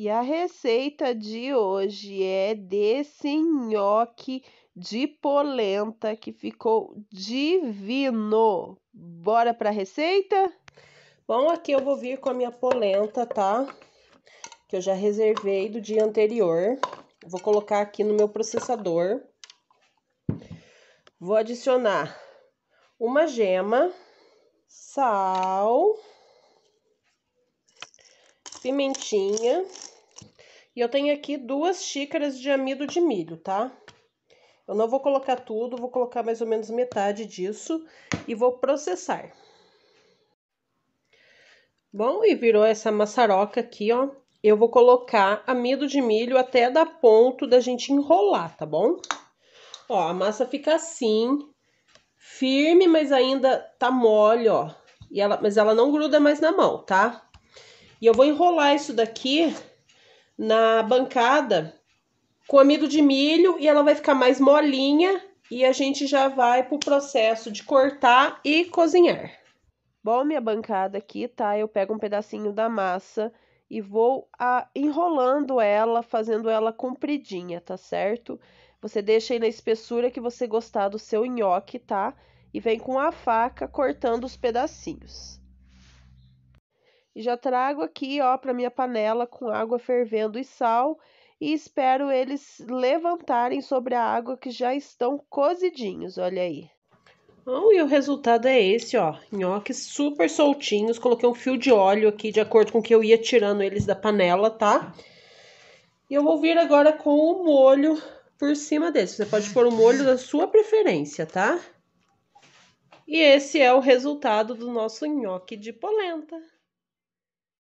E a receita de hoje é desse nhoque de polenta que ficou divino. Bora para a receita? Bom, aqui eu vou vir com a minha polenta, tá? Que eu já reservei do dia anterior. vou colocar aqui no meu processador. Vou adicionar uma gema, sal, pimentinha. E eu tenho aqui duas xícaras de amido de milho, tá? Eu não vou colocar tudo, vou colocar mais ou menos metade disso e vou processar. Bom, e virou essa maçaroca aqui, ó. Eu vou colocar amido de milho até dar ponto da gente enrolar, tá bom? Ó, a massa fica assim, firme, mas ainda tá mole, ó. E ela, mas ela não gruda mais na mão, tá? E eu vou enrolar isso daqui na bancada com amido de milho e ela vai ficar mais molinha e a gente já vai pro processo de cortar e cozinhar. Bom, minha bancada aqui, tá? Eu pego um pedacinho da massa e vou a, ah, enrolando ela, fazendo ela compridinha, tá certo? Você deixa aí na espessura que você gostar do seu nhoque, tá? E vem com a faca cortando os pedacinhos. E já trago aqui, ó, para minha panela com água fervendo e sal e espero eles levantarem sobre a água que já estão cozidinhos, olha aí. Bom, e o resultado é esse, ó, nhoques super soltinhos, coloquei um fio de óleo aqui de acordo com que eu ia tirando eles da panela, tá? E eu vou vir agora com o molho por cima desse, você pode pôr o molho da sua preferência, tá? E esse é o resultado do nosso nhoque de polenta.